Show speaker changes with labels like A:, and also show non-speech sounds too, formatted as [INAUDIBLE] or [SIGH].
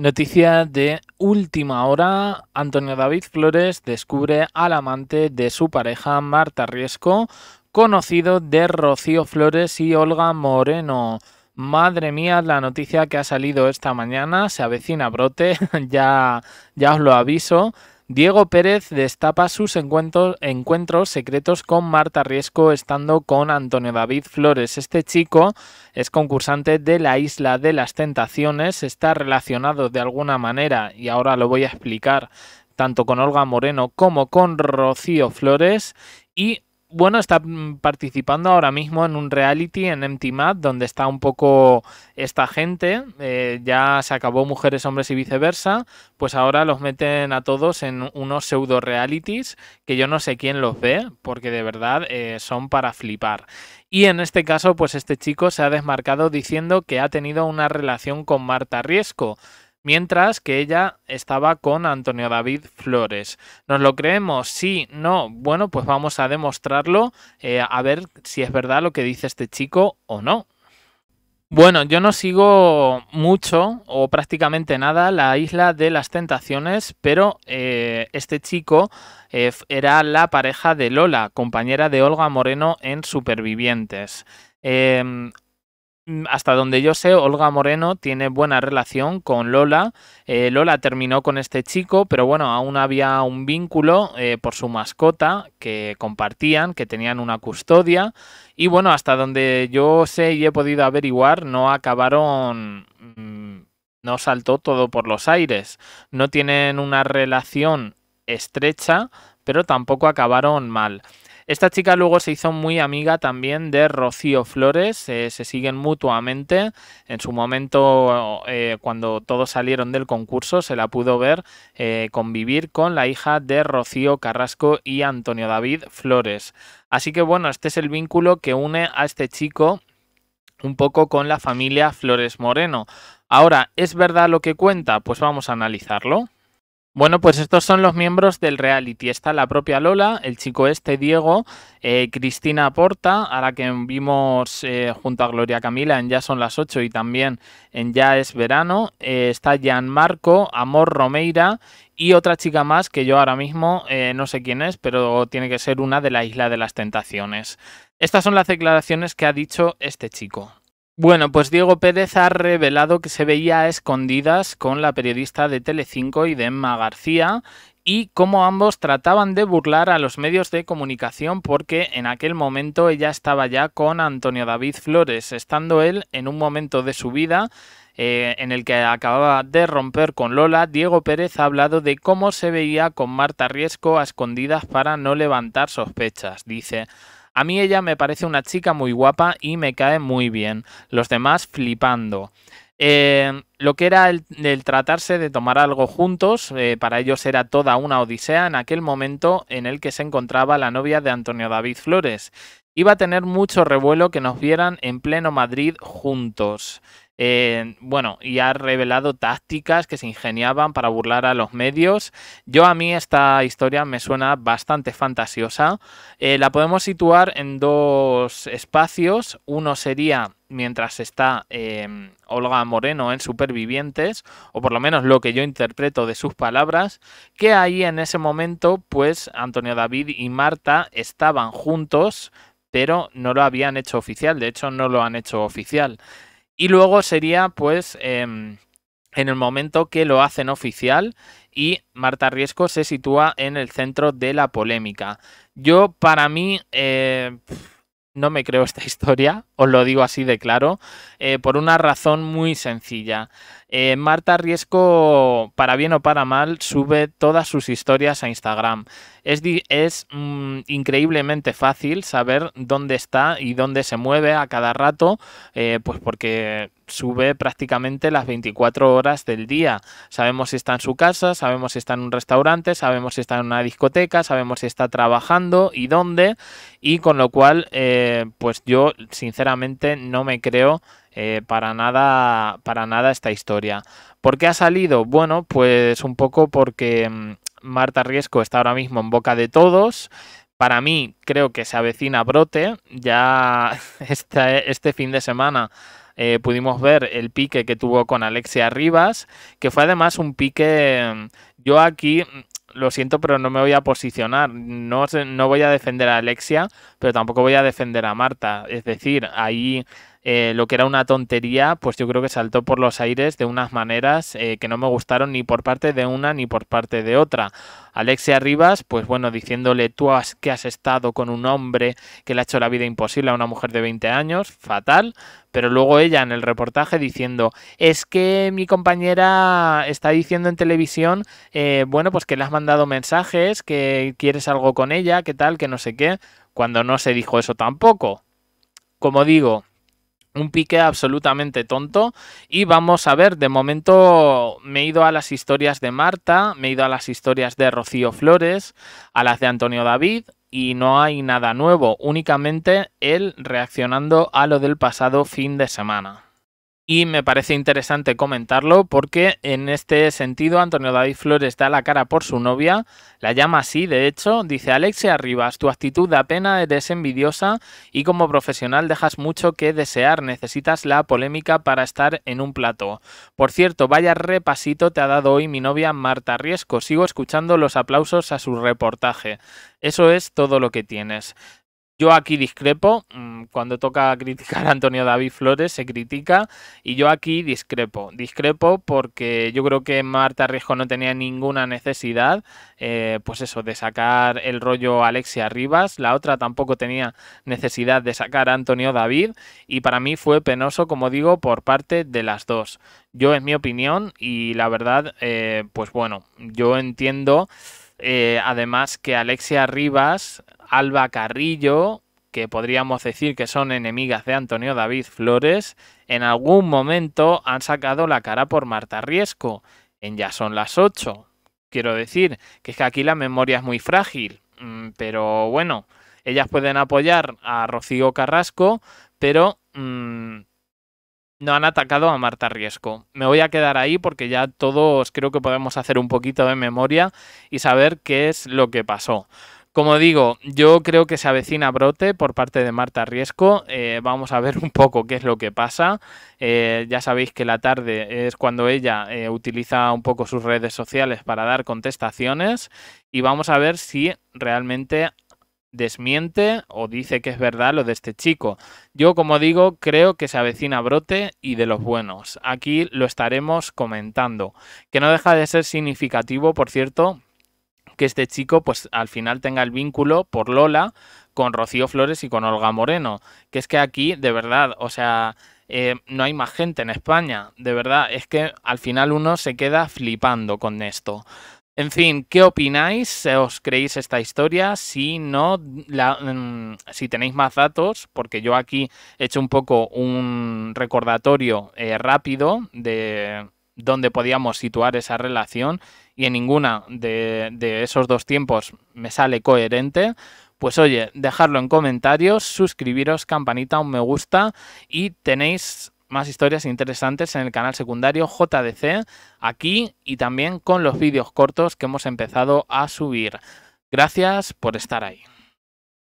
A: Noticia de última hora. Antonio David Flores descubre al amante de su pareja Marta Riesco, conocido de Rocío Flores y Olga Moreno. Madre mía, la noticia que ha salido esta mañana, se avecina brote, [LAUGHS] ya, ya os lo aviso. Diego Pérez destapa sus encuentros, secretos con Marta Riesco estando con Antonio David Flores. Este chico es concursante de la Isla de las Tentaciones, está relacionado de alguna manera, y ahora lo voy a explicar, tanto con Olga Moreno como con Rocío Flores, y bueno, está mm, participando ahora mismo en un reality en Empty Mat donde está un poco esta gente. Eh, ya se acabó Mujeres, Hombres y viceversa. Pues ahora los meten a todos en unos pseudo realities que yo no sé quién los ve, porque de verdad eh, son para flipar. Y en este caso, pues este chico se ha desmarcado diciendo que ha tenido una relación con Marta Riesco mientras que ella estaba con Antonio David Flores. ¿Nos lo creemos? Sí, no. Bueno, pues vamos a demostrarlo, eh, a ver si es verdad lo que dice este chico o no. Bueno, yo no sigo mucho o prácticamente nada la isla de las tentaciones, pero eh, este chico eh, era la pareja de Lola, compañera de Olga Moreno en Supervivientes. Em, Mm, hasta donde yo sé, Olga Moreno tiene buena relación con Lola. Eh, Lola terminó con este chico, pero bueno, aún había un vínculo eh, por su mascota que compartían, que tenían una custodia. Y bueno, hasta donde yo sé y he podido averiguar, no acabaron... Mm, no saltó todo por los aires. No tienen una relación estrecha, pero tampoco acabaron mal. Esta chica luego se hizo muy amiga también de Rocío Flores, eh, se siguen mutuamente. En su momento, eh, cuando todos salieron del concurso, se la pudo ver eh, convivir con la hija de Rocío Carrasco y Antonio David Flores. Así que bueno, este es el vínculo que une a este chico un poco con la familia Flores Moreno. Ahora, ¿es verdad lo que cuenta? Pues vamos a analizarlo. Bueno, pues estos son los miembros del reality. Está la propia Lola, el chico este Diego, eh, Cristina Porta, a la que vimos eh, junto a Gloria Camila en Ya son las 8 y también en Ya es verano. está eh, está Gianmarco, Amor Romeira y otra chica más que yo ahora mismo no sé quién es, pero tiene que ser una de la Isla de las Tentaciones. Estas son las declaraciones que ha dicho este chico. Bueno, pues Diego Pérez ha revelado que se veía a escondidas con la periodista de Telecinco y de Emma García y cómo ambos trataban de burlar a los medios de comunicación porque en aquel momento ella estaba ya con Antonio David Flores, estando él en un momento de su vida eh, en el que acababa de romper con Lola, Diego Pérez ha hablado de cómo se veía con Marta Riesco a escondidas para no levantar sospechas. Dice, a mí ella me parece una chica muy guapa y me cae muy bien. Los demás flipando. Eh, lo que era el, tratarse de tomar algo juntos, eh, para ellos era toda una odisea en aquel momento en el que se encontraba la novia de Antonio David Flores. Iba a tener mucho revuelo que nos vieran en pleno Madrid juntos. Eh, bueno, y ha revelado tácticas que se ingeniaban para burlar a los medios. Yo a mí esta historia me suena bastante fantasiosa. Eh, la podemos situar en dos espacios. Uno sería mientras está em, Olga Moreno en Supervivientes, o por lo menos lo que yo interpreto de sus palabras, que ahí en ese momento, pues Antonio David y Marta estaban juntos, pero no lo habían hecho oficial, de hecho no lo han hecho oficial. Y luego sería pues em, en el momento que lo hacen oficial y Marta Riesco se sitúa en el centro de la polémica. Yo para mí... Eh, no me creo esta [LAUGHS] historia, os lo digo así de claro, eh, por una razón muy sencilla. Eh, Marta Riesco, para bien o para mal, sube todas sus historias a Instagram. Es, mm, increíblemente fácil saber dónde está y dónde se mueve a cada rato, eh, pues porque sube prácticamente las 24 horas del día. Sabemos si está en su casa, sabemos si está en un restaurante, sabemos si está en una discoteca, sabemos si está trabajando y dónde. Y con lo cual, eh, pues yo sinceramente no me creo eh, para nada, para nada esta historia. ¿Por qué ha salido? Bueno, pues un poco porque mm, Marta Riesco está ahora mismo en boca de todos. Para mí, creo que se avecina brote. Ya [LAUGHS] este, este fin de semana eh, pudimos ver el pique que tuvo con Alexia Rivas, que fue además un pique. Mm, yo aquí mm, lo siento, pero no me voy a posicionar. No, no voy a defender a Alexia, pero tampoco voy a defender a Marta. Es decir, ahí eh, lo que era una tontería, pues yo creo que saltó por los aires de unas maneras eh, que no me gustaron ni por parte de una ni por parte de otra. Alexia Rivas, pues bueno, diciéndole tú que has estado con un hombre que le ha hecho la vida imposible a una mujer de 20 años, fatal, pero luego ella en el reportaje diciendo es que mi compañera está diciendo en televisión, eh, bueno, pues que le has mandado mensajes, que quieres algo con ella, que tal, que no sé qué, cuando no se dijo eso tampoco. Como digo, un pique absolutamente tonto y vamos a ver, de momento me he ido a las historias de Marta, me he ido a las historias de Rocío Flores, a las de Antonio David y no hay nada nuevo, únicamente él reaccionando a lo del pasado fin de semana y me parece interesante comentarlo porque en este sentido Antonio David Flores da la cara por su novia, la llama así, de hecho, dice Alexia Rivas, tu actitud apenas eres envidiosa y como profesional dejas mucho que desear, necesitas la polémica para estar en un plato. Por cierto, vaya repasito te ha dado hoy mi novia Marta Riesco, sigo escuchando los aplausos a su reportaje. Eso es todo lo que tienes. Yo aquí discrepo, mm, cuando toca criticar a Antonio David Flores se critica y yo aquí discrepo, discrepo porque yo creo que Marta Riesgo no tenía ninguna necesidad, eh, pues eso, de sacar el rollo Alexia Rivas, la otra tampoco tenía necesidad de sacar a Antonio David y para mí fue penoso, como digo, por parte de las dos. Yo es mi opinión y la verdad, eh, pues bueno, yo entiendo... Eh, además que Alexia Rivas Alba Carrillo, que podríamos decir que son enemigas de Antonio David Flores, en algún momento han sacado la cara por Marta Riesco. En Ya son las 8. Quiero decir que es que aquí la memoria es muy frágil, mm, pero bueno, ellas pueden apoyar a Rocío Carrasco, pero mm, no han atacado a Marta Riesco. Me voy a quedar ahí porque ya todos creo que podemos hacer un poquito de memoria y saber qué es lo que pasó. Como digo, yo creo que se avecina brote por parte de Marta Riesco. Eh, vamos a ver un poco qué es lo que pasa. Eh, ya sabéis que la tarde es cuando ella eh, utiliza un poco sus redes sociales para dar contestaciones y vamos a ver si realmente desmiente o dice que es verdad lo de este chico. Yo, como digo, creo que se avecina brote y de los buenos. Aquí lo estaremos comentando. Que no deja de ser significativo, por cierto, que este chico pues al final tenga el vínculo por Lola con Rocío Flores y con Olga Moreno. Que es que aquí, de verdad, o sea, eh, no hay más gente en España. De verdad, es que al final uno se queda flipando con esto. En fin, ¿qué opináis? ¿Os creéis esta historia? Si no, mm, si tenéis más datos, porque yo aquí he hecho un poco un recordatorio eh, rápido de dónde podíamos situar esa relación y en ninguna de, esos dos tiempos me sale coherente, pues oye, dejadlo en comentarios, suscribiros, campanita, un me gusta y tenéis más historias interesantes en el canal secundario JDC aquí y también con los vídeos cortos que hemos empezado a subir. Gracias por estar ahí.